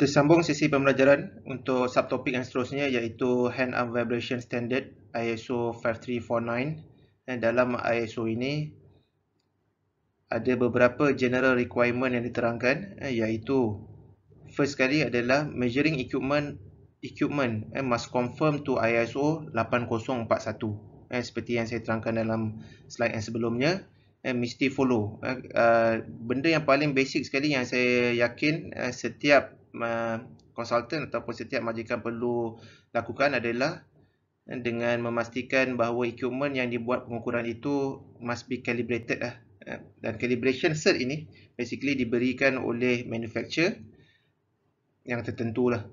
kita sambung sesi pembelajaran untuk subtopik yang seterusnya iaitu hand arm vibration standard ISO 5349 dan dalam ISO ini ada beberapa general requirement yang diterangkan eh, iaitu first sekali adalah measuring equipment equipment eh, must confirm to ISO 8041 eh, seperti yang saya terangkan dalam slide yang sebelumnya eh, mesti follow eh, uh, benda yang paling basic sekali yang saya yakin eh, setiap konsultan ataupun setiap majikan perlu lakukan adalah dengan memastikan bahawa equipment yang dibuat pengukuran itu must be calibrated lah. Eh, dan calibration cert ini basically diberikan oleh manufacturer yang tertentu lah.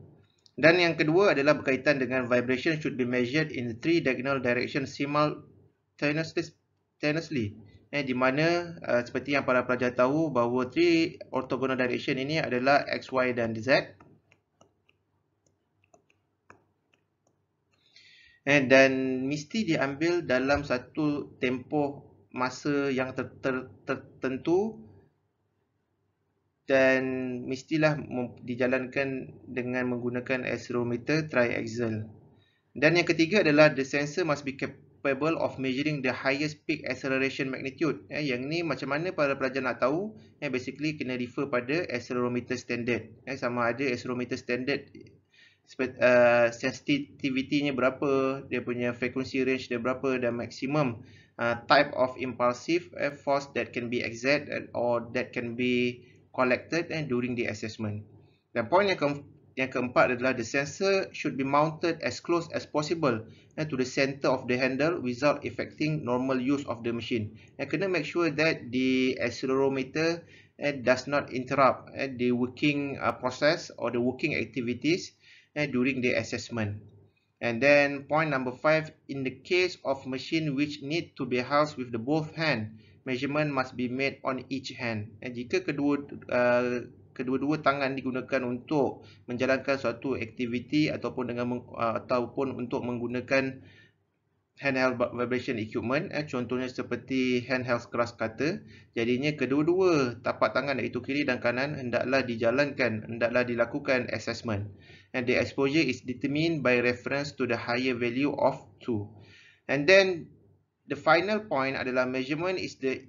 dan yang kedua adalah berkaitan dengan vibration should be measured in three diagonal direction simultaneously eh, di mana uh, seperti yang para pelajar tahu bahawa three orthogonal direction ini adalah x, y dan z. Eh, dan mesti diambil dalam satu tempoh masa yang ter ter tertentu dan mestilah dijalankan dengan menggunakan accelerometer triaxial. Dan yang ketiga adalah the sensor must be kept capable of measuring the highest peak acceleration magnitude. Eh, yang ni macam mana para pelajar nak tahu? Eh, basically kena refer pada accelerometer standard. Eh, sama ada accelerometer standard uh, sensitivity-nya berapa, dia punya frequency range dia berapa dan maximum uh, type of impulsive eh, force that can be exerted eh, or that can be collected eh, during the assessment. Dan poin yang keempat yang keempat adalah the sensor should be mounted as close as possible eh, to the center of the handle without affecting normal use of the machine. And kena make sure that the accelerometer eh, does not interrupt eh, the working uh, process or the working activities eh, during the assessment. And then point number five, in the case of machine which need to be held with the both hand, measurement must be made on each hand. And eh, jika kedua uh, kedua-dua tangan digunakan untuk menjalankan suatu aktiviti ataupun dengan uh, ataupun untuk menggunakan handheld vibration equipment eh, contohnya seperti handheld cross cutter jadinya kedua-dua tapak tangan iaitu kiri dan kanan hendaklah dijalankan hendaklah dilakukan assessment and the exposure is determined by reference to the higher value of 2 and then the final point adalah measurement is the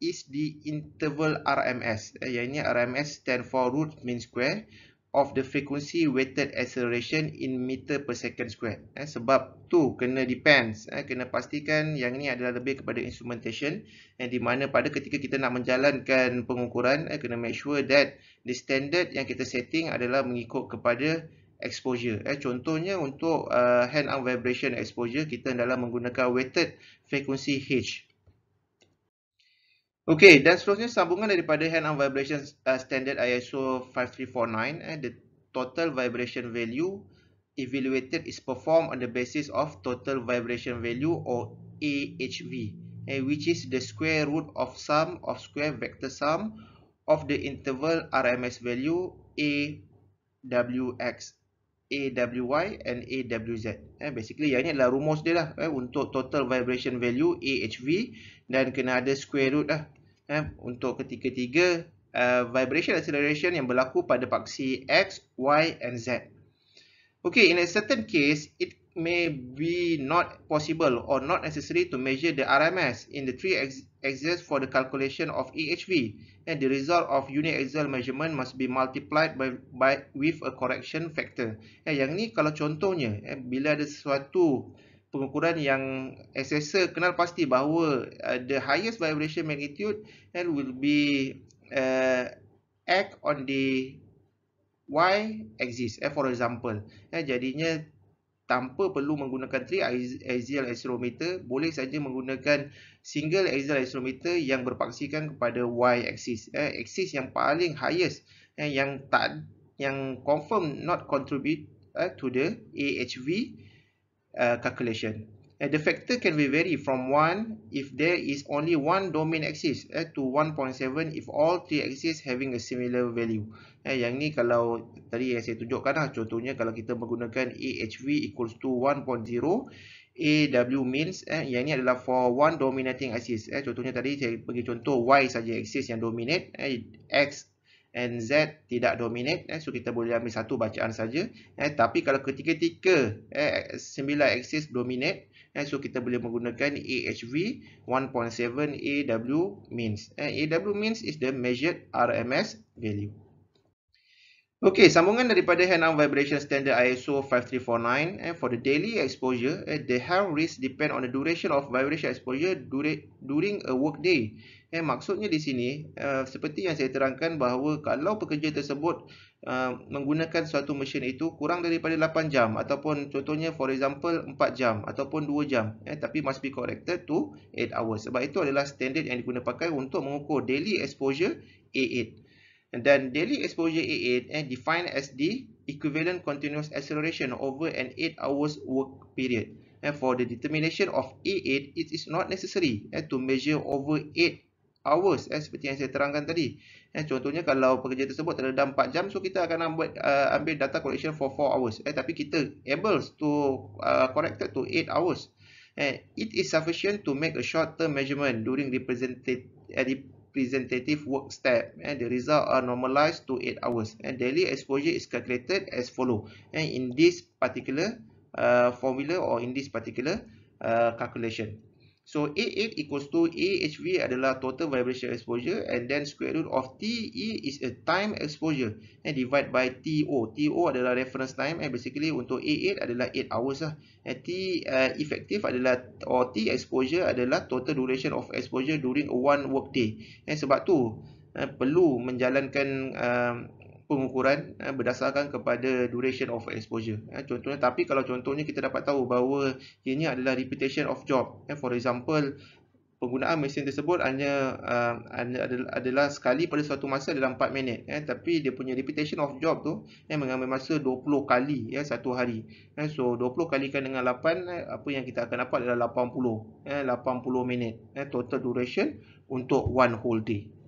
is the interval RMS. Eh, yang ini RMS stand for root mean square of the frequency weighted acceleration in meter per second square. Eh, sebab tu kena depends. Eh, kena pastikan yang ini adalah lebih kepada instrumentation. Eh, di mana pada ketika kita nak menjalankan pengukuran, eh, kena make sure that the standard yang kita setting adalah mengikut kepada exposure. Eh, contohnya untuk uh, hand arm vibration exposure, kita adalah menggunakan weighted frequency H. Okey, dan seterusnya sambungan daripada hand arm vibration uh, standard ISO 5349 eh the total vibration value evaluated is performed on the basis of total vibration value or AHV eh, which is the square root of sum of square vector sum of the interval RMS value AWX AWY and AWZ. Eh, basically yang ini adalah rumus dia lah eh, untuk total vibration value AHV dan kena ada square root lah eh, untuk ketiga-tiga uh, vibration acceleration yang berlaku pada paksi X, Y and Z. Okay, in a certain case, it may be not possible or not necessary to measure the RMS in the three axes for the calculation of EHV, and the result of unit axial measurement must be multiplied by, by with a correction factor. Eh, yang ni kalau contohnya, eh, bila ada sesuatu pengukuran yang assessor kenal pasti bahawa uh, the highest vibration magnitude eh, will be uh, eh, act on the Y axis, eh, for example. Eh, jadinya tanpa perlu menggunakan tri axial accelerometer boleh saja menggunakan single axial accelerometer yang berpaksikan kepada y axis eh, axis yang paling highest eh, yang tak yang confirm not contribute eh, to the AHV uh, eh, calculation eh, the factor can be vary from 1 if there is only one domain axis eh, to 1.7 if all three axis having a similar value Eh, yang ni kalau tadi yang saya tunjukkan lah. Contohnya kalau kita menggunakan AHV equals to 1.0 AW means eh, yang ni adalah for one dominating axis. Eh, contohnya tadi saya bagi contoh Y saja axis yang dominate. Eh, X and Z tidak dominate. Eh, so kita boleh ambil satu bacaan saja. Eh, tapi kalau ketika-tika eh, 9 axis dominate. Eh, so kita boleh menggunakan AHV 1.7 AW means. Eh, AW means is the measured RMS value. Okay, sambungan daripada handout vibration standard ISO 5349 eh, for the daily exposure, eh, the health risk depend on the duration of vibration exposure during a work day. Eh, maksudnya di sini, uh, seperti yang saya terangkan bahawa kalau pekerja tersebut uh, menggunakan suatu mesin itu kurang daripada 8 jam ataupun contohnya for example 4 jam ataupun 2 jam eh, tapi must be corrected to 8 hours. Sebab itu adalah standard yang digunakan untuk mengukur daily exposure A8. And then daily exposure A8 eh, defined as the equivalent continuous acceleration over an 8 hours work period. And for the determination of A8, it is not necessary eh, to measure over 8 hours eh, seperti yang saya terangkan tadi. Eh, contohnya kalau pekerja tersebut terhadap 4 jam, so kita akan ambil, uh, ambil data collection for 4 hours. Eh, tapi kita able to uh, eh, connect to 8 hours. Eh, it is sufficient to make a short term measurement during representative. Eh, representative work step and eh, the result are normalized to 8 hours and eh, daily exposure is calculated as follow and eh, in this particular uh, formula or in this particular uh, calculation So A8 equals to AHV adalah total vibration exposure and then square root of TE is a time exposure and divide by TO. TO adalah reference time and basically untuk A8 adalah 8 hours lah. And T uh, effective adalah or T exposure adalah total duration of exposure during one work day. And sebab tu uh, perlu menjalankan uh, pengukuran eh, berdasarkan kepada duration of exposure. Eh, contohnya, tapi kalau contohnya kita dapat tahu bahawa ini adalah repetition of job. Eh, for example, penggunaan mesin tersebut hanya uh, adalah, sekali pada suatu masa dalam 4 minit. Eh, tapi dia punya repetition of job tu eh, mengambil masa 20 kali eh, satu hari. Eh, so 20 kalikan dengan 8, eh, apa yang kita akan dapat adalah 80. Eh, 80 minit eh, total duration untuk one whole day.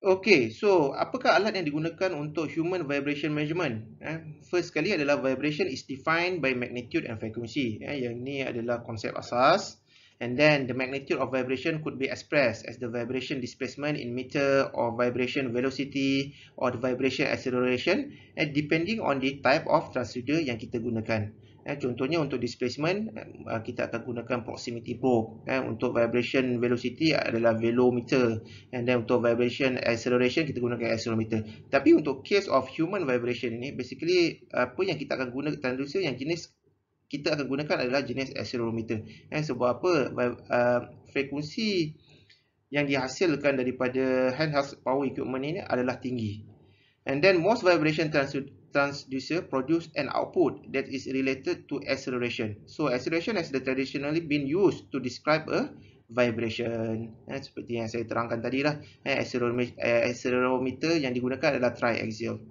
Okay, so apakah alat yang digunakan untuk human vibration measurement? Eh, first sekali adalah vibration is defined by magnitude and frequency. Eh, yang ini adalah konsep asas. And then the magnitude of vibration could be expressed as the vibration displacement in meter or vibration velocity or the vibration acceleration and eh, depending on the type of transducer yang kita gunakan. Eh, contohnya untuk displacement eh, eh kita akan gunakan proximity probe. Eh, untuk vibration velocity adalah velometer. And then untuk vibration acceleration kita gunakan accelerometer. Tapi untuk case of human vibration ini, basically apa yang kita akan guna transducer yang jenis kita akan gunakan adalah jenis accelerometer. Eh, sebab apa? Vib, uh, eh, frekuensi yang dihasilkan daripada handheld power equipment ini adalah tinggi. And then most vibration transducer transducer produce an output that is related to acceleration. So acceleration has the traditionally been used to describe a vibration. Eh, seperti yang saya terangkan tadi lah, eh, eh accelerometer yang digunakan adalah triaxial.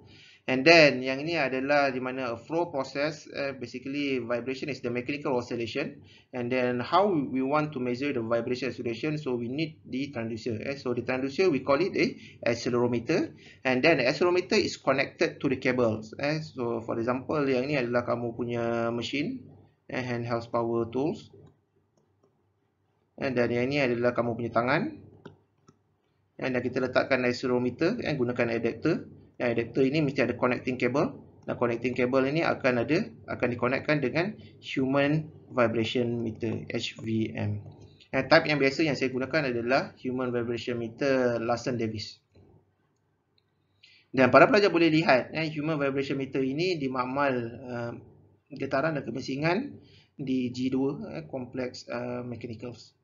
And then yang ini adalah di mana a flow process uh, basically vibration is the mechanical oscillation and then how we want to measure the vibration oscillation so we need the transducer eh? so the transducer we call it a accelerometer and then the accelerometer is connected to the cables eh? so for example yang ini adalah kamu punya machine eh, handheld power tools and then yang ini adalah kamu punya tangan and then kita letakkan accelerometer eh, gunakan adapter Ya, adaptor ini mesti ada connecting cable. Dan connecting cable ini akan ada akan dikonekkan dengan human vibration meter HVM. Ya, type yang biasa yang saya gunakan adalah human vibration meter Larsen Davis. Dan para pelajar boleh lihat ya, human vibration meter ini dimakmal uh, eh, getaran dan kemisingan di G2 eh, complex uh, eh, mechanicals.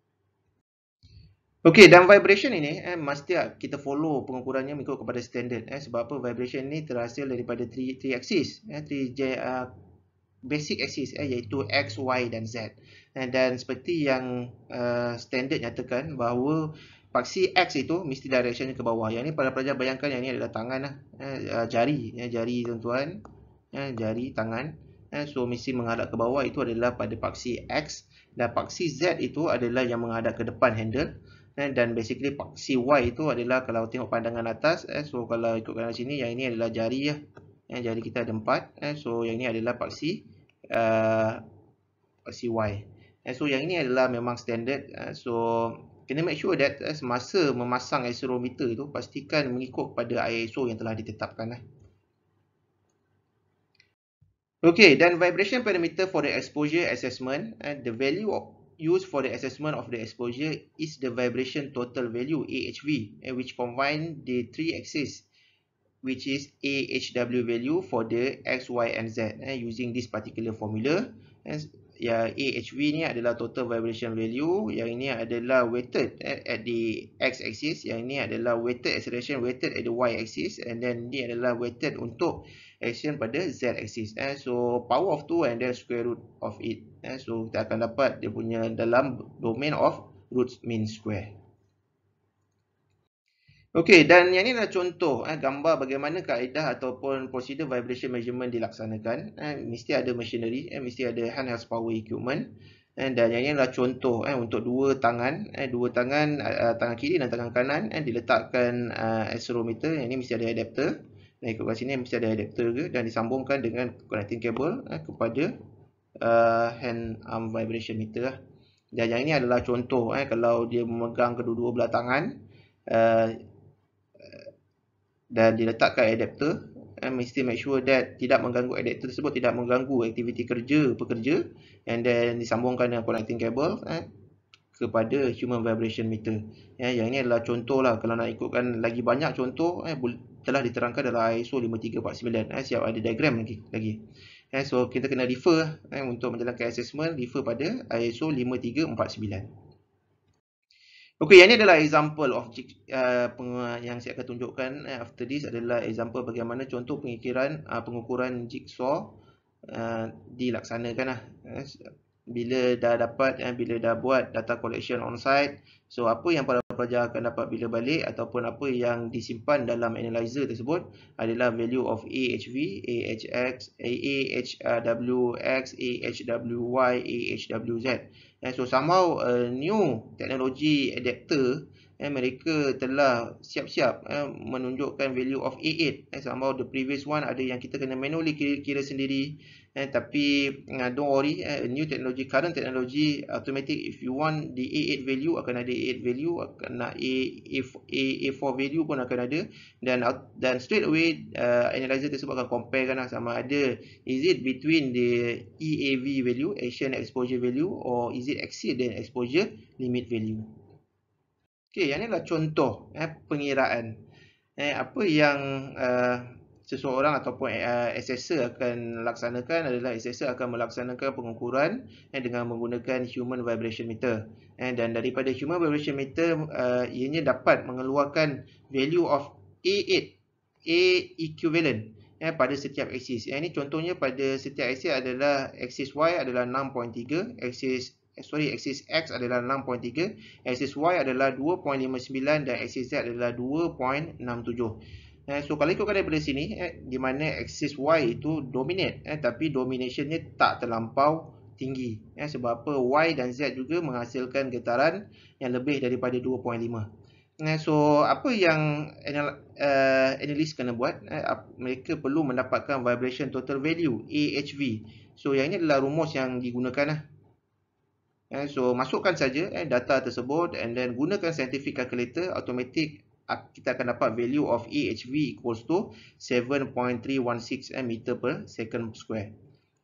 Okey, dan vibration ini eh mesti kita follow pengukurannya mengikut kepada standard eh sebab apa vibration ni terhasil daripada 3 3 axis eh 3 j uh, basic axis eh iaitu x y dan z. Eh, dan seperti yang uh, standard nyatakan bahawa paksi x itu mesti directionnya ke bawah. Yang ni para pelajar bayangkan yang ni adalah tangan lah, eh uh, jari ya eh, jari tuan-tuan eh jari tangan eh so mesti menghadap ke bawah itu adalah pada paksi x dan paksi z itu adalah yang menghadap ke depan handle eh, dan basically paksi Y itu adalah kalau tengok pandangan atas eh, so kalau ikutkan sini yang ini adalah jari ya. Eh, jari kita ada empat eh, so yang ini adalah paksi uh, eh, paksi Y eh, so yang ini adalah memang standard eh, so kena make sure that eh, semasa memasang accelerometer itu pastikan mengikut pada ISO yang telah ditetapkan eh. Okay, dan vibration parameter for the exposure assessment, eh, the value of, used for the assessment of the exposure is the vibration total value AHV which combine the three axes which is AHW value for the X, Y and Z eh, using this particular formula and ya AHV ni adalah total vibration value yang ini adalah weighted eh, at the X axis yang ini adalah weighted acceleration weighted at the Y axis and then ni adalah weighted untuk action pada Z axis eh. so power of 2 and then square root of it Eh, so kita akan dapat dia punya dalam domain of root mean square. Okey, dan yang ini adalah contoh eh, gambar bagaimana kaedah ataupun prosedur vibration measurement dilaksanakan. Eh, mesti ada machinery, eh, mesti ada handheld power equipment. Eh, dan yang ini adalah contoh eh, untuk dua tangan, eh, dua tangan, uh, tangan kiri dan tangan kanan eh, diletakkan uh, accelerometer. Yang ini mesti ada adapter. Dan ikut kat sini mesti ada adapter juga dan disambungkan dengan connecting cable eh, kepada uh, hand arm vibration meter lah. Dan yang ini adalah contoh eh, kalau dia memegang kedua-dua belah tangan uh, dan diletakkan adapter eh, mesti make sure that tidak mengganggu adapter tersebut tidak mengganggu aktiviti kerja pekerja and then disambungkan dengan connecting cable eh, kepada human vibration meter eh, yang ini adalah contoh lah kalau nak ikutkan lagi banyak contoh eh, telah diterangkan dalam ISO 5349 eh, siap ada diagram lagi, lagi. Eh, so kita kena refer eh, untuk menjalankan assessment refer pada ISO 5349. Okey, yang ini adalah example of uh, yang saya akan tunjukkan eh, after this adalah example bagaimana contoh pengikiran uh, eh, pengukuran jigsaw uh, dilaksanakan lah. Eh, bila dah dapat, eh, bila dah buat data collection on site. So apa yang pada peraja akan dapat bila balik ataupun apa yang disimpan dalam analyzer tersebut adalah value of AHV, AHX, AHWX, AHWY, AHWZ. And eh, so somehow a new technology adapter eh, mereka telah siap-siap eh, menunjukkan value of A8. Eh, somehow the previous one ada yang kita kena manually kira-kira sendiri. Eh, tapi uh, don't worry, eh, new technology, current technology, automatic if you want the A8 value akan ada A8 value, akan ada A, A, A4 value pun akan ada dan dan straight away uh, analyzer tersebut akan compare kan lah sama ada is it between the EAV value, Asian exposure value or is it exceed the exposure limit value. Okay, yang ni adalah contoh eh, pengiraan. Eh, apa yang uh, seseorang ataupun uh, eh, assessor akan laksanakan adalah assessor akan melaksanakan pengukuran eh, dengan menggunakan human vibration meter eh, dan daripada human vibration meter uh, ianya dapat mengeluarkan value of A8 A equivalent pada setiap axis. Eh, ini contohnya pada setiap axis adalah axis Y adalah 6.3, axis sorry axis X adalah 6.3, axis Y adalah 2.59 dan axis Z adalah 2.67. Eh, so kalau ikutkan daripada sini eh, di mana axis Y itu dominate eh, tapi dominationnya tak terlampau tinggi eh, sebab apa Y dan Z juga menghasilkan getaran yang lebih daripada 2.5 eh, so apa yang anal uh, eh, analis kena buat eh, mereka perlu mendapatkan vibration total value AHV so yang ini adalah rumus yang digunakan eh. Eh, so masukkan saja eh, data tersebut and then gunakan scientific calculator automatic kita akan dapat value of AHV equals to 7.316 meter per second square.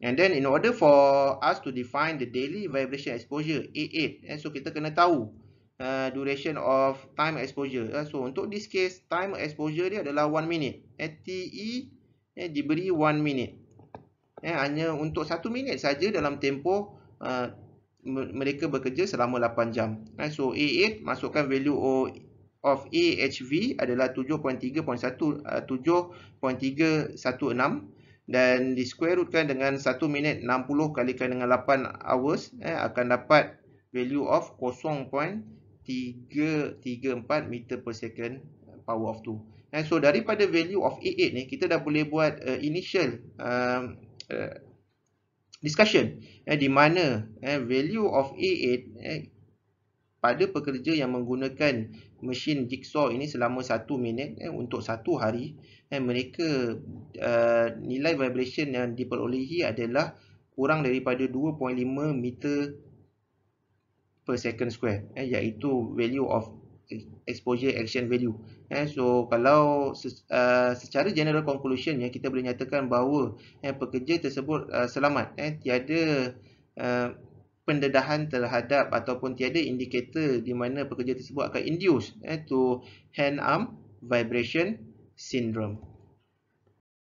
And then in order for us to define the daily vibration exposure, A8, eh, so kita kena tahu uh, duration of time exposure. Eh. So untuk this case, time exposure dia adalah 1 minute. Eh, TE eh, diberi 1 minute. Eh, hanya untuk 1 minit saja dalam tempoh uh, mereka bekerja selama 8 jam. Eh, so A8 masukkan value O of AHV adalah 7.3.1 uh, 7.316 dan di square rootkan dengan 1 minit 60 kalikan dengan 8 hours eh, akan dapat value of 0.334 meter per second power of 2. And eh, so daripada value of A8 ni kita dah boleh buat uh, initial um, uh, discussion eh, di mana eh, value of A8 eh, pada pekerja yang menggunakan mesin jigsaw ini selama satu minit eh, untuk satu hari eh, mereka uh, nilai vibration yang diperolehi adalah kurang daripada 2.5 meter per second square eh, iaitu value of exposure action value eh, so kalau uh, secara general conclusion ya, kita boleh nyatakan bahawa eh, pekerja tersebut uh, selamat eh, tiada uh, pendedahan terhadap ataupun tiada indikator di mana pekerja tersebut akan induce eh, to hand arm vibration syndrome.